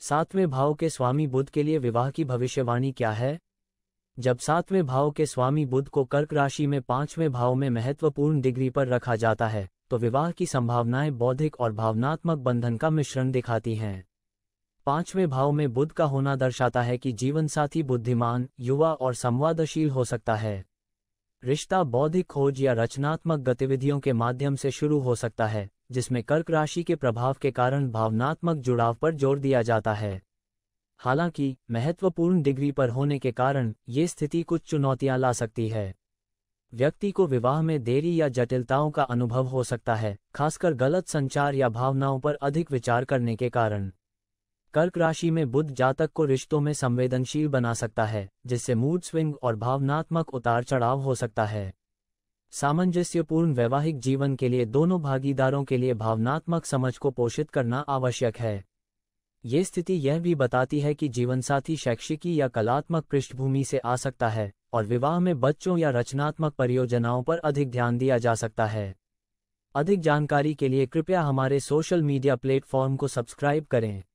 सातवें भाव के स्वामी बुद्ध के लिए विवाह की भविष्यवाणी क्या है जब सातवें भाव के स्वामी बुद्ध को कर्क राशि में पांचवें भाव में महत्वपूर्ण डिग्री पर रखा जाता है तो विवाह की संभावनाएं बौद्धिक और भावनात्मक बंधन का मिश्रण दिखाती हैं पांचवें भाव में बुद्ध का होना दर्शाता है कि जीवनसाथी बुद्धिमान युवा और संवादशील हो सकता है रिश्ता बौद्धिक खोज या रचनात्मक गतिविधियों के माध्यम से शुरू हो सकता है जिसमें कर्क राशि के प्रभाव के कारण भावनात्मक जुड़ाव पर जोर दिया जाता है हालांकि महत्वपूर्ण डिग्री पर होने के कारण ये स्थिति कुछ चुनौतियां ला सकती है व्यक्ति को विवाह में देरी या जटिलताओं का अनुभव हो सकता है खासकर गलत संचार या भावनाओं पर अधिक विचार करने के कारण कर्क राशि में बुद्ध जातक को रिश्तों में संवेदनशील बना सकता है जिससे मूड स्विंग और भावनात्मक उतार चढ़ाव हो सकता है सामंजस्यपूर्ण वैवाहिक जीवन के लिए दोनों भागीदारों के लिए भावनात्मक समझ को पोषित करना आवश्यक है ये स्थिति यह भी बताती है कि जीवनसाथी शैक्षिकी या कलात्मक पृष्ठभूमि से आ सकता है और विवाह में बच्चों या रचनात्मक परियोजनाओं पर अधिक ध्यान दिया जा सकता है अधिक जानकारी के लिए कृपया हमारे सोशल मीडिया प्लेटफॉर्म को सब्सक्राइब करें